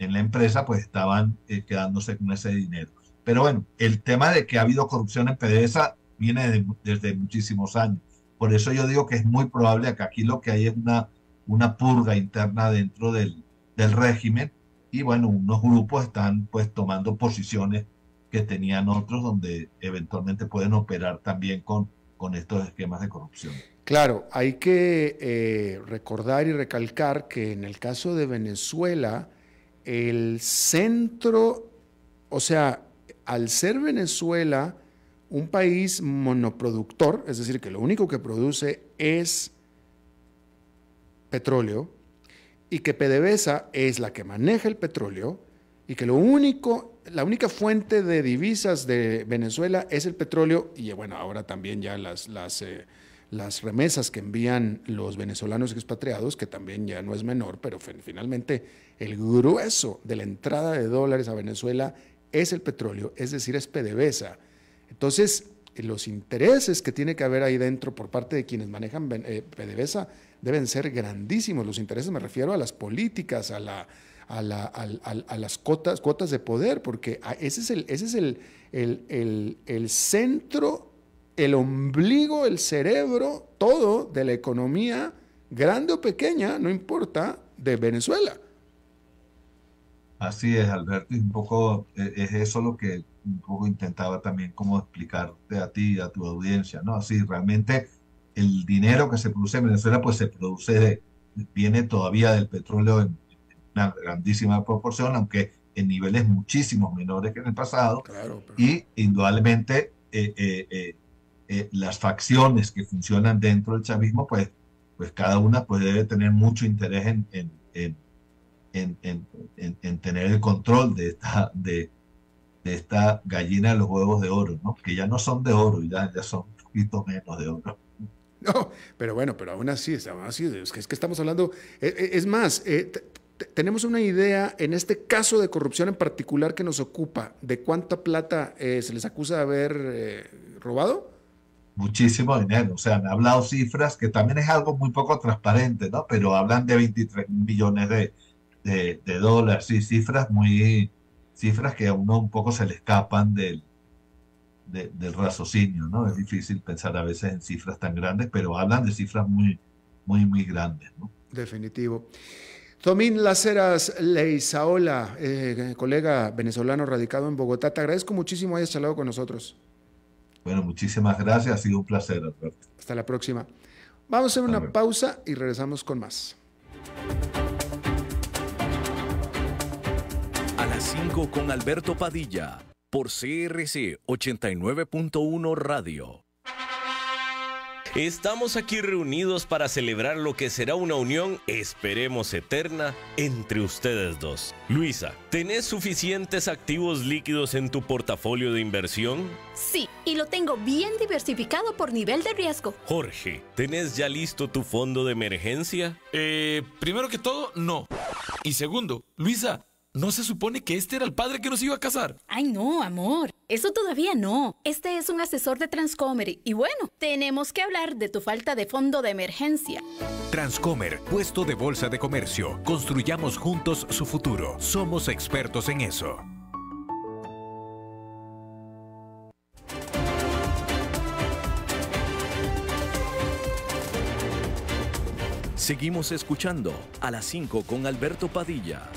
en, la empresa pues estaban eh, quedándose con ese dinero. Pero bueno, el tema de que ha habido corrupción en PDVSA viene desde muchísimos años. Por eso yo digo que es muy probable que aquí lo que hay es una, una purga interna dentro del, del régimen y bueno, unos grupos están pues tomando posiciones que tenían otros donde eventualmente pueden operar también con con estos esquemas de corrupción. Claro, hay que eh, recordar y recalcar que en el caso de Venezuela, el centro, o sea, al ser Venezuela un país monoproductor, es decir, que lo único que produce es petróleo, y que PDVSA es la que maneja el petróleo, y que lo único la única fuente de divisas de Venezuela es el petróleo y bueno, ahora también ya las, las, eh, remesas que envían los venezolanos expatriados, que también ya no es menor, pero finalmente el grueso de la entrada de dólares a Venezuela es el petróleo, es decir, es PDVSA. Entonces, los intereses que tiene que haber ahí dentro por parte de quienes manejan eh, PDVSA deben ser grandísimos. Los intereses me refiero a las políticas, a la a, las cuotas, de poder, porque ese es, el, ese es el, el, centro, el ombligo, el cerebro, todo de la economía, grande o pequeña, no importa, de Venezuela. Así es, Alberto, un poco e, es eso lo que un poco intentaba también como explicarte a ti, a tu audiencia, ¿no? Así, realmente el dinero que se produce en Venezuela, pues se produce, viene todavía del petróleo en, grandísima proporción, aunque en niveles muchísimo menores que en el pasado. Y indudablemente eh, eh, eh, las facciones que funcionan dentro del chavismo, pues, pues cada una pues, debe tener mucho interés en, en, tener el control de esta, de, de, esta gallina de los huevos de oro, ¿no? que ya no son de oro, ya, ya son un poquito menos de oro. No, pero bueno, pero aún así, aún así es, que, estamos hablando, es, más, tenemos una idea, en este caso de corrupción en particular que nos ocupa, de cuánta plata eh, se les acusa de haber eh, robado? Muchísimo dinero. O sea, han hablado cifras que también es algo muy poco transparente, ¿no? Pero hablan de 23 millones de, dólares y cifras muy. cifras que a uno un poco se le escapan del, del raciocinio, ¿no? Es difícil pensar a veces en cifras tan grandes, pero hablan de cifras muy, muy, muy grandes, ¿no? Definitivo. Tomín Laceras Leizaola, eh, colega venezolano radicado en Bogotá, te agradezco muchísimo hayas charlado con nosotros. Bueno, muchísimas gracias, ha sido un placer. Hasta la próxima. Vamos a hacer una pausa y regresamos con más. A las 5 con Alberto Padilla, por CRC 89.1 Radio. Estamos aquí reunidos para celebrar lo que será una unión, esperemos eterna, entre ustedes dos. Luisa, ¿tenés suficientes activos líquidos en tu portafolio de inversión? Sí, y lo tengo bien diversificado por nivel de riesgo. Jorge, ¿tenés ya listo tu fondo de emergencia? Eh, primero que todo, no. Y segundo, Luisa, ¿No se supone que este era el padre que nos iba a casar? Ay, no, amor. Eso todavía no. Este es un asesor de Transcomer y bueno, tenemos que hablar de tu falta de fondo de emergencia. Transcomer, puesto de bolsa de comercio. Construyamos juntos su futuro. Somos expertos en eso. Seguimos escuchando a las 5 con Alberto Padilla.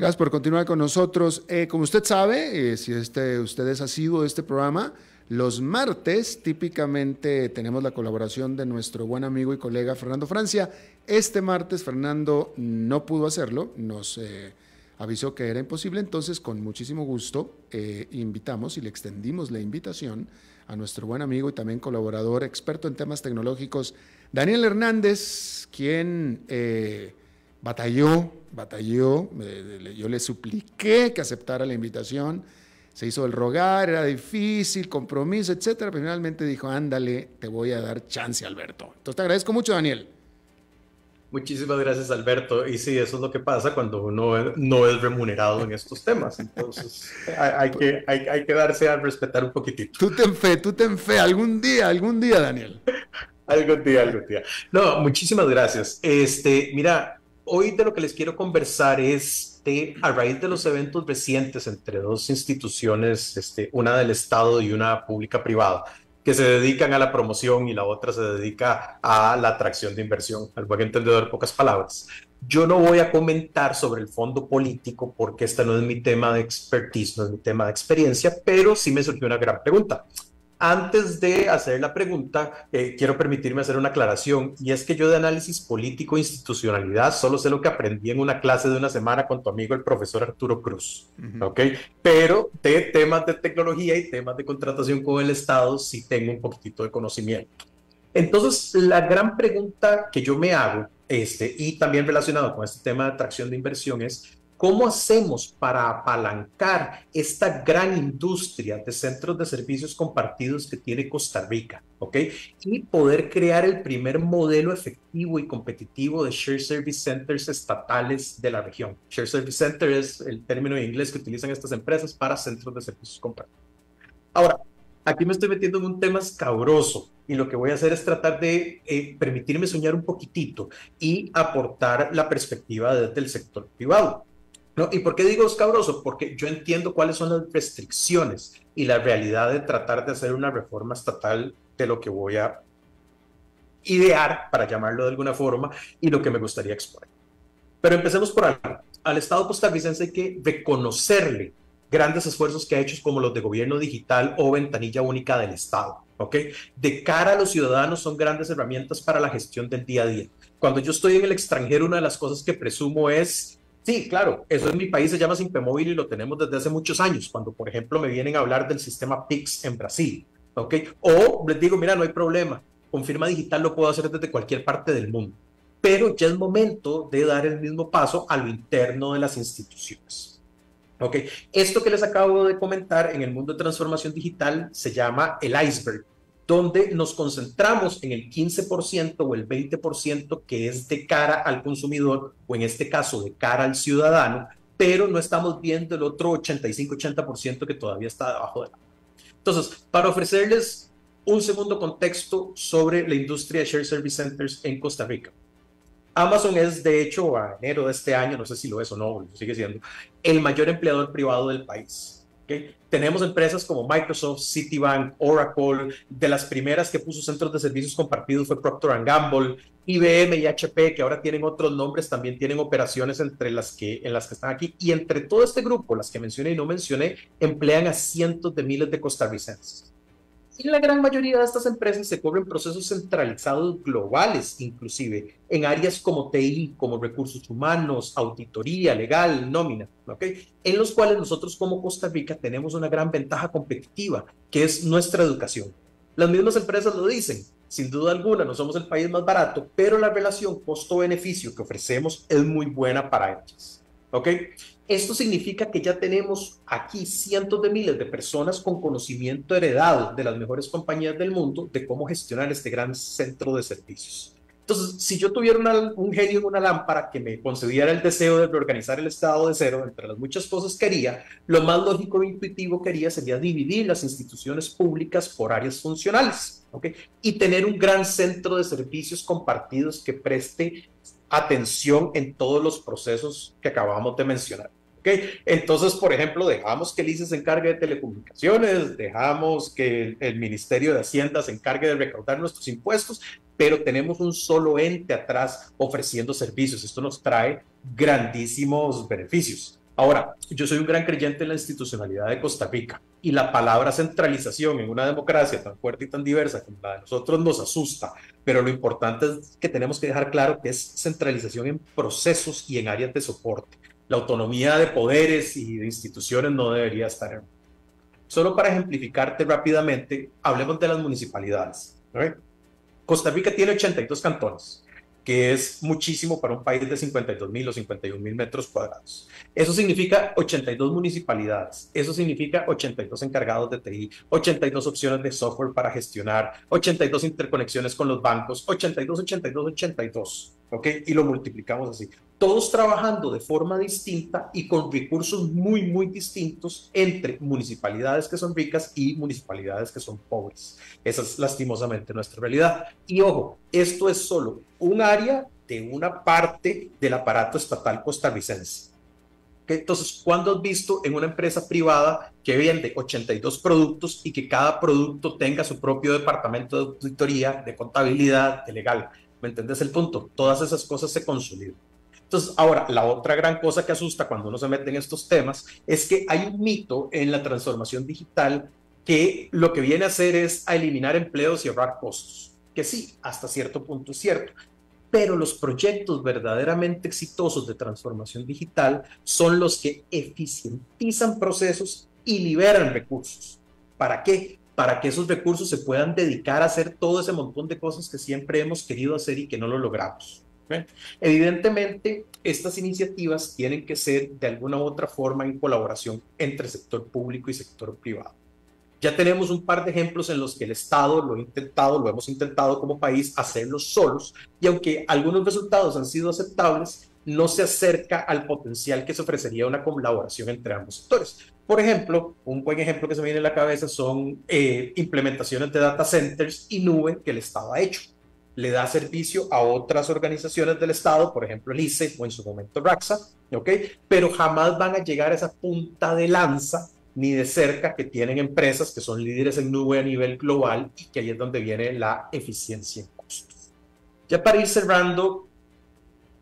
Gracias por continuar con nosotros. Eh, como usted sabe, eh, si este, usted es asiduo de este programa, los martes típicamente tenemos la colaboración de nuestro buen amigo y colega Fernando Francia. Este martes Fernando no pudo hacerlo, nos eh, avisó que era imposible, entonces con muchísimo gusto invitamos y le extendimos la invitación a nuestro buen amigo y también colaborador, experto en temas tecnológicos, Daniel Hernández, quien batalló, batalló, yo le supliqué que aceptara la invitación, se hizo el rogar, era difícil, compromiso, etcétera, pero finalmente dijo, ándale, te voy a dar chance, Alberto. Entonces te agradezco mucho, Daniel. Muchísimas gracias, Alberto. Y sí, eso es lo que pasa cuando uno no es remunerado en estos temas. Entonces, hay, que, hay, hay, que darse a respetar un poquitito. Tú ten fe, tú ten fe. Algún día, algún día, Daniel. algún día, algún día. No, muchísimas gracias. Este, mira, hoy de lo que les quiero conversar es de, a raíz de los eventos recientes entre dos instituciones, este, una del Estado y una pública privada, que se dedican a la promoción y la otra se dedica a la atracción de inversión, al buen entendedor, pocas palabras. Yo no voy a comentar sobre el fondo político porque este no es mi tema de expertise, no es mi tema de experiencia, pero sí me surgió una gran pregunta. Antes de hacer la pregunta, eh, quiero permitirme hacer una aclaración, y es que yo de análisis político e institucionalidad solo sé lo que aprendí en una clase de una semana con tu amigo el profesor Arturo Cruz, ¿ok? Pero de temas de tecnología y temas de contratación con el Estado sí tengo un poquitito de conocimiento. Entonces, la gran pregunta que yo me hago, este, y también relacionado con este tema de atracción de inversión, es ¿Cómo hacemos para apalancar esta gran industria de centros de servicios compartidos que tiene Costa Rica? ¿Ok? Y poder crear el primer modelo efectivo y competitivo de Share Service Centers estatales de la región. Share Service Center es el término en inglés que utilizan estas empresas para centros de servicios compartidos. Ahora, aquí me estoy metiendo en un tema escabroso y lo que voy a hacer es tratar de eh, permitirme soñar un poquitito y aportar la perspectiva desde el sector privado. ¿Y por qué digo escabroso? Porque yo entiendo cuáles son las restricciones y la realidad de tratar de hacer una reforma estatal de lo que voy a idear, para llamarlo de alguna forma, y lo que me gustaría exponer. Pero empecemos por algo. Al Estado costarricense hay que reconocerle grandes esfuerzos que ha hecho como los de gobierno digital o ventanilla única del Estado. ¿ok? De cara a los ciudadanos son grandes herramientas para la gestión del día a día. Cuando yo estoy en el extranjero, una de las cosas que presumo es Sí, claro, eso es mi país se llama Simpemóvil y lo tenemos desde hace muchos años, cuando por ejemplo me vienen a hablar del sistema PIX en Brasil, ¿ok? O les digo, mira, no hay problema, con firma digital lo puedo hacer desde cualquier parte del mundo, pero ya es momento de dar el mismo paso a lo interno de las instituciones. ¿Ok? Esto que les acabo de comentar en el mundo de transformación digital se llama el iceberg donde nos concentramos en el 15% o el 20% que es de cara al consumidor o en este caso de cara al ciudadano, pero no estamos viendo el otro 85-80% que todavía está debajo de la. Entonces, para ofrecerles un segundo contexto sobre la industria de Share Service Centers en Costa Rica. Amazon es, de hecho, a enero de este año, no sé si lo es o no, sigue siendo, el mayor empleador privado del país tenemos empresas como Microsoft, Citibank, Oracle, de las primeras que puso centros de servicios compartidos fue Procter Gamble, IBM y HP, que ahora tienen otros nombres, también tienen operaciones entre las que, en las que están aquí. Y entre todo este grupo, las que mencioné y no mencioné, emplean a cientos de miles de costarricenses y la gran mayoría de estas empresas se cubren procesos centralizados globales, inclusive en áreas como TI, como recursos humanos, auditoría, legal, nómina, ¿ok? En los cuales nosotros como Costa Rica tenemos una gran ventaja competitiva, que es nuestra educación. Las mismas empresas lo dicen, sin duda alguna, no somos el país más barato, pero la relación costo-beneficio que ofrecemos es muy buena para ellas. ¿Ok? Esto significa que ya tenemos aquí cientos de miles de personas con conocimiento heredado de las mejores compañías del mundo de cómo gestionar este gran centro de servicios. Entonces, si yo tuviera un genio en una lámpara que me concediera el deseo de reorganizar el Estado de cero, entre las muchas cosas que haría, lo más lógico e intuitivo que haría sería dividir las instituciones públicas por áreas funcionales ¿okay? y tener un gran centro de servicios compartidos que preste atención en todos los procesos que acabamos de mencionar. Entonces, por ejemplo, dejamos que el ICE se encargue de telecomunicaciones, dejamos que el, el Ministerio de Hacienda se encargue de recaudar nuestros impuestos, pero tenemos un solo ente atrás ofreciendo servicios. Esto nos trae grandísimos beneficios. Ahora, yo soy un gran creyente en la institucionalidad de Costa Rica y la palabra centralización en una democracia tan fuerte y tan diversa como la de nosotros nos asusta, pero lo importante es que tenemos que dejar claro que es centralización en procesos y en áreas de soporte la autonomía de poderes y de instituciones no debería estar en... Solo para ejemplificarte rápidamente, hablemos de las municipalidades. Costa Rica tiene 82 cantones, que es muchísimo para un país de 52 mil o 51 mil metros cuadrados. Eso significa 82 municipalidades, eso significa 82 encargados de TI, 82 opciones de software para gestionar, 82 interconexiones con los bancos, 82, 82, 82, ¿ok? Y lo multiplicamos así, todos trabajando de forma distinta y con recursos muy, muy distintos entre municipalidades que son ricas y municipalidades que son pobres. Esa es lastimosamente nuestra realidad. Y ojo, esto es solo un área de una parte del aparato estatal costarricense. Entonces, ¿cuándo has visto en una empresa privada que vende 82 productos y que cada producto tenga su propio departamento de auditoría, de contabilidad, de legal? ¿Me entendés el punto? Todas esas cosas se consolidan. Entonces, ahora, la otra gran cosa que asusta cuando uno se mete en estos temas es que hay un mito en la transformación digital que lo que viene a hacer es a eliminar empleos y ahorrar costos, que sí, hasta cierto punto es cierto, pero los proyectos verdaderamente exitosos de transformación digital son los que eficientizan procesos y liberan recursos. ¿Para qué? Para que esos recursos se puedan dedicar a hacer todo ese montón de cosas que siempre hemos querido hacer y que no lo logramos. Evidentemente, estas iniciativas tienen que ser de alguna u otra forma en colaboración entre sector público y sector privado. Ya tenemos un par de ejemplos en los que el Estado lo ha intentado, lo hemos intentado como país hacerlo solos y aunque algunos resultados han sido aceptables, no se acerca al potencial que se ofrecería una colaboración entre ambos sectores. Por ejemplo, un buen ejemplo que se me viene a la cabeza son eh, implementaciones de data centers y nube que el Estado ha hecho le da servicio a otras organizaciones del Estado, por ejemplo el ICE o en su momento RAXA, ¿ok? Pero jamás van a llegar a esa punta de lanza ni de cerca que tienen empresas que son líderes en nube a nivel global y que ahí es donde viene la eficiencia en costos. Ya para ir cerrando,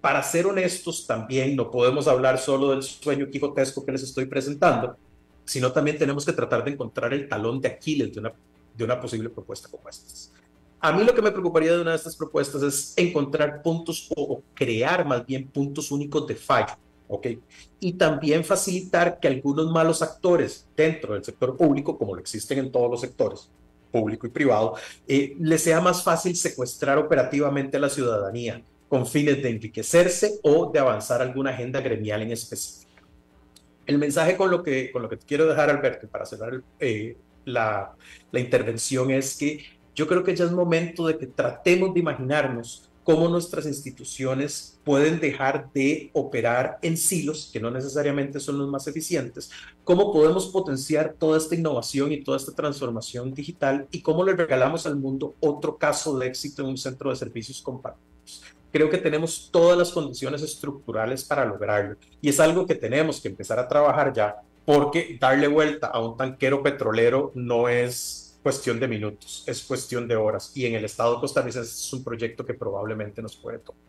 para ser honestos también no podemos hablar solo del sueño quijotesco que les estoy presentando, sino también tenemos que tratar de encontrar el talón de Aquiles de una, de una posible propuesta como esta. A mí lo que me preocuparía de una de estas propuestas es encontrar puntos o crear más bien puntos únicos de fallo, ¿ok? Y también facilitar que algunos malos actores dentro del sector público, como lo existen en todos los sectores, público y privado, eh, les sea más fácil secuestrar operativamente a la ciudadanía con fines de enriquecerse o de avanzar alguna agenda gremial en específico. El mensaje con lo que, con lo que te quiero dejar, Alberto, para cerrar eh, la intervención es que yo creo que ya es momento de que tratemos de imaginarnos cómo nuestras instituciones pueden dejar de operar en silos, que no necesariamente son los más eficientes, cómo podemos potenciar toda esta innovación y toda esta transformación digital y cómo le regalamos al mundo otro caso de éxito en un centro de servicios compartidos. Creo que tenemos todas las condiciones estructurales para lograrlo y es algo que tenemos que empezar a trabajar ya porque darle vuelta a un tanquero petrolero no es cuestión de minutos, es cuestión de horas. Y en el Estado costarricense es un proyecto que probablemente nos puede tomar.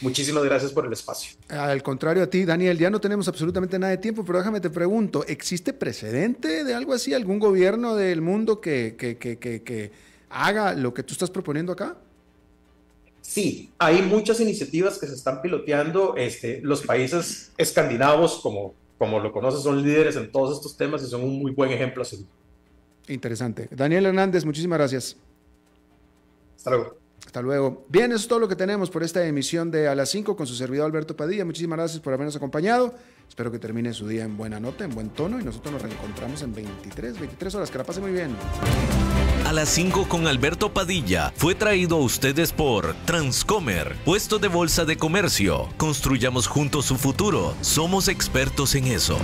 Muchísimas gracias por el espacio. Al contrario a ti, Daniel, ya no tenemos absolutamente nada de tiempo, pero déjame te pregunto, ¿existe precedente de algo así, algún gobierno del mundo que, que, haga lo que tú estás proponiendo acá? Sí, hay muchas iniciativas que se están piloteando. Este, los países escandinavos, como, como lo conoces, son líderes en todos estos temas y son un muy buen ejemplo así Interesante. Daniel Hernández, muchísimas gracias. Hasta luego. Hasta luego. Bien, eso es todo lo que tenemos por esta emisión de A las 5 con su servidor Alberto Padilla. Muchísimas gracias por habernos acompañado. Espero que termine su día en buena nota, en buen tono y nosotros nos reencontramos en 23, 23 horas. Que la pase muy bien. A las 5 con Alberto Padilla fue traído a ustedes por Transcomer, puesto de bolsa de comercio. Construyamos juntos su futuro. Somos expertos en eso.